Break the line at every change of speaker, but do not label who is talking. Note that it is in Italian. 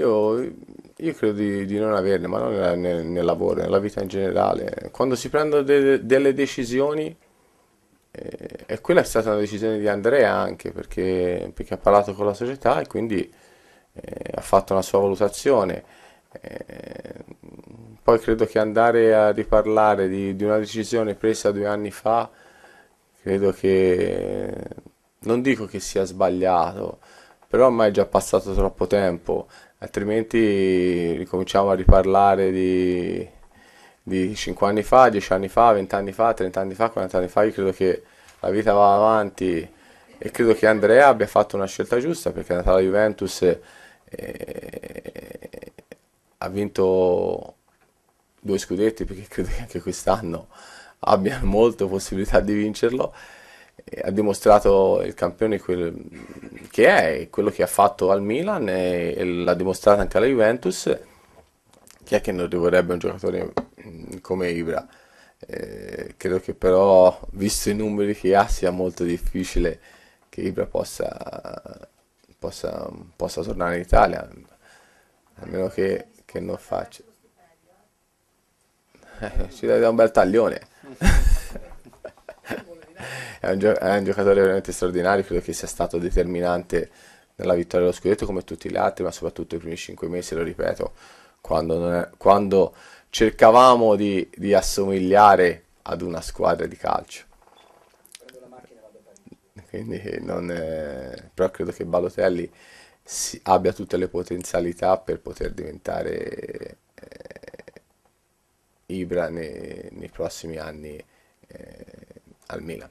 Io, io credo di, di, non averne, ma non nel, nel, lavoro, nella vita in generale. Quando si prendono de, delle decisioni, eh, e quella è stata una decisione di Andrea anche, perché, perché ha parlato con la società e quindi eh, ha fatto una sua valutazione. Eh, poi credo che andare a riparlare di, di una decisione presa due anni fa, credo che non dico che sia sbagliato però ormai è già passato troppo tempo, altrimenti ricominciamo a riparlare di, di 5 anni fa, 10 anni fa, 20 anni fa, 30 anni fa, 40 anni fa, io credo che la vita va avanti e credo che Andrea abbia fatto una scelta giusta perché è andata alla Juventus e, e, ha vinto due scudetti perché credo che anche quest'anno abbia molte possibilità di vincerlo ha dimostrato il campione quel, che è quello che ha fatto al Milan e, l'ha dimostrato anche alla Juventus. Chi è che non rivorrebbe un giocatore mm, come Ibra? Eh, credo che però, visto i numeri che ha, sia molto difficile che Ibra possa, possa, possa tornare in Italia, a meno che, che non faccia. ci deve dare un bel taglione. è un, gio- è un giocatore veramente straordinario, credo che sia stato determinante nella vittoria dello scudetto come tutti gli altri, ma soprattutto i primi 5 mesi, lo ripeto, quando, è, quando cercavamo di, di, assomigliare ad una squadra di calcio. Quindi non è... però credo che Balotelli si, abbia tutte le potenzialità per poter diventare eh, Ibra nei, nei prossimi anni eh, al Milan.